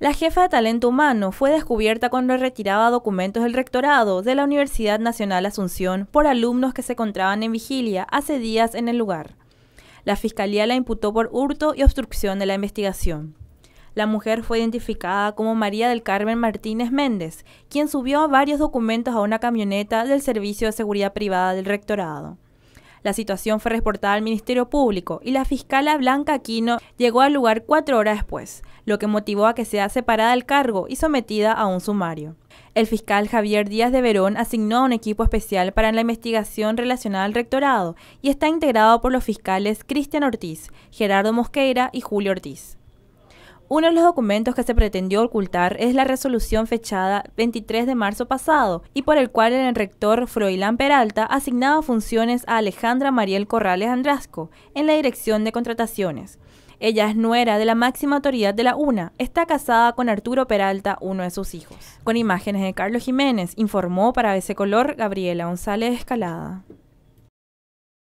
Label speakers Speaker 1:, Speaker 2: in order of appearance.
Speaker 1: La jefa de talento humano fue descubierta cuando retiraba documentos del rectorado de la Universidad Nacional Asunción por alumnos que se encontraban en vigilia hace días en el lugar. La fiscalía la imputó por hurto y obstrucción de la investigación. La mujer fue identificada como María del Carmen Martínez Méndez, quien subió varios documentos a una camioneta del Servicio de Seguridad Privada del Rectorado. La situación fue reportada al Ministerio Público y la fiscal Blanca Aquino llegó al lugar cuatro horas después, lo que motivó a que sea separada del cargo y sometida a un sumario. El fiscal Javier Díaz de Verón asignó a un equipo especial para la investigación relacionada al rectorado y está integrado por los fiscales Cristian Ortiz, Gerardo Mosqueira y Julio Ortiz. Uno de los documentos que se pretendió ocultar es la resolución fechada 23 de marzo pasado y por el cual el rector Froilán Peralta asignaba funciones a Alejandra Mariel Corrales Andrasco en la Dirección de Contrataciones. Ella es nuera de la máxima autoridad de la UNA. Está casada con Arturo Peralta, uno de sus hijos. Con imágenes de Carlos Jiménez, informó para ese color Gabriela González Escalada.